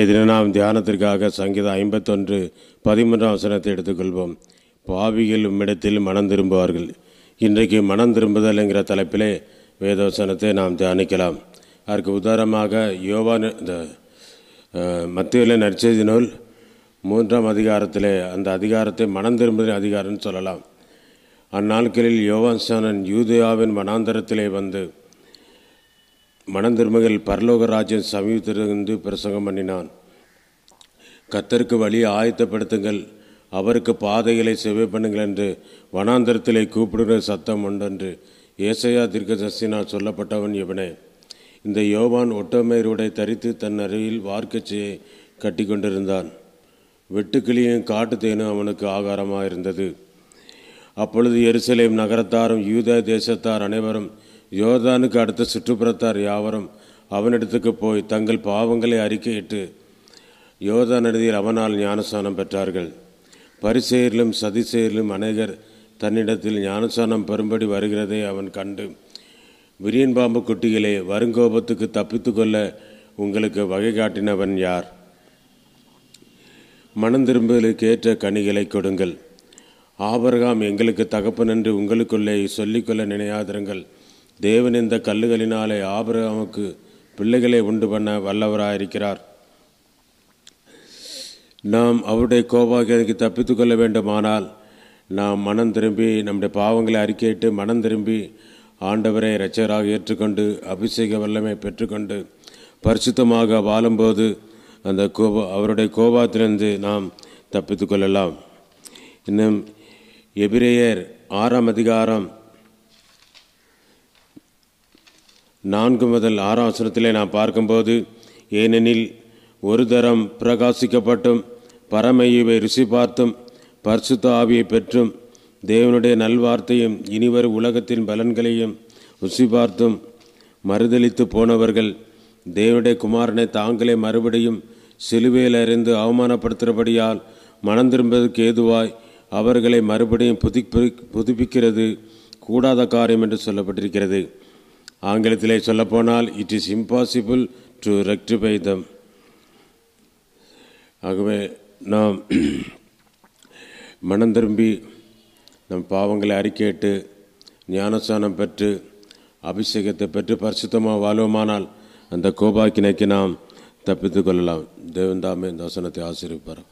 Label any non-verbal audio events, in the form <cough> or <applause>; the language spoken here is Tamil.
இன்றைய தின நாம் தியானத்திற்காக சங்கீதம் ஐம்பத்தொன்று பதிமூன்றாம் வசனத்தை எடுத்துக்கொள்வோம் பாவிகள் உம்மிடத்தில் மனம் திரும்புவார்கள் இன்றைக்கு மனம் திரும்புதல் என்கிற தலைப்பிலே வேதவசனத்தை நாம் தியானிக்கலாம் அதற்கு உதாரணமாக யோவா இந்த மத்தியில் நற்செய்தி நூல் மூன்றாம் அதிகாரத்தில் அந்த அதிகாரத்தை மனம் திரும்புதல் அதிகாரம்னு சொல்லலாம் அந்நாட்களில் யோகாசனன் யூதியாவின் மனாந்தரத்திலே வந்து மனந்திருமகள் பரலோகராஜன் சமீபத்திலிருந்து பிரசங்கம் பண்ணினான் கத்தருக்கு வழி ஆயத்தப்படுத்துங்கள் அவருக்கு பாதைகளை செவை பண்ணுங்கள் என்று வனாந்தரத்திலே கூப்பிடுகிற சத்தம் உண்டென்று ஏசையா தீர்க்கதர்சினால் சொல்லப்பட்டவன் இவனே இந்த யோவான் ஒட்டமையருடை தரித்து தன் அருகில் வார்க்கச்சியை கட்டி கொண்டிருந்தான் வெட்டுக்கிளியும் காட்டுத்தேனும் அவனுக்கு ஆகாரமாக இருந்தது அப்பொழுது எருசலேம் நகரத்தாரும் யூத தேசத்தார் அனைவரும் யோர்தானுக்கு அடுத்த சுற்றுப்புறத்தார் யாவரும் அவனிடத்துக்கு போய் தங்கள் பாவங்களை அறிக்கையிட்டு யோர்தான் நதியில் அவனால் ஞானஸ்தானம் பெற்றார்கள் பரிசெயரிலும் சதிசெயரிலும் அநேகர் தன்னிடத்தில் ஞானஸ்தானம் பெறும்படி வருகிறதை அவன் கண்டு விரியன் பாம்பு குட்டிகளே வருங்கோபத்துக்கு தப்பித்து கொள்ள உங்களுக்கு காட்டினவன் யார் மனம் ஏற்ற கனிகளை கொடுங்கள் ஆபர்காம் எங்களுக்கு தகப்பனென்று உங்களுக்குள்ளே சொல்லிக்கொள்ள நினையாதிருங்கள் தேவன் இந்த கல்லுகளினாலே ஆபிரகாமுக்கு பிள்ளைகளை உண்டு பண்ண வல்லவராயிருக்கிறார் நாம் அவருடைய கோபாகியத்துக்கு தப்பித்து கொள்ள வேண்டுமானால் நாம் மனம் திரும்பி நம்முடைய பாவங்களை அறிக்கையிட்டு மனம் திரும்பி ஆண்டவரை இரட்சராக ஏற்றுக்கொண்டு அபிஷேக வல்லமை பெற்றுக்கொண்டு பரிசுத்தமாக வாழும்போது அந்த கோபா அவருடைய கோபாத்திலிருந்து நாம் தப்பித்து கொள்ளலாம் இன்னும் எபிரேயர் ஆறாம் அதிகாரம் நான்கு முதல் ஆறாசனத்திலே நான் பார்க்கும்போது ஏனெனில் ஒரு தரம் பிரகாசிக்கப்பட்டும் பரமையுவை ருசி பார்த்தும் பர்சுத்த ஆவியை பெற்றும் தேவனுடைய நல்வார்த்தையும் இனிவர் உலகத்தின் பலன்களையும் ருசி பார்த்தும் மறுதளித்து போனவர்கள் தேவனுடைய குமாரனை தாங்களே மறுபடியும் சிலுவையில் அறிந்து அவமானப்படுத்துகிறபடியால் மனம் திரும்பதற்கு ஏதுவாய் அவர்களை மறுபடியும் புதுப்பி புதுப்பிக்கிறது கூடாத காரியம் என்று சொல்லப்பட்டிருக்கிறது ஆங்கிலத்திலே சொல்லப்போனால் it is impossible to rectify them ஆகவே நாம் <clears throat> மனம் திரும்பி நம் பாவங்களை அறிக்கையிட்டு ஞானஸ்தானம் பெற்று அபிஷேகத்தை பெற்று பரிசுத்தமாக வாழ்வோமானால் அந்த கோபாக்கினைக்கு நாம் தப்பித்து கொள்ளலாம் தேவன் தாமே இந்த வசனத்தை ஆசீர்விப்பார்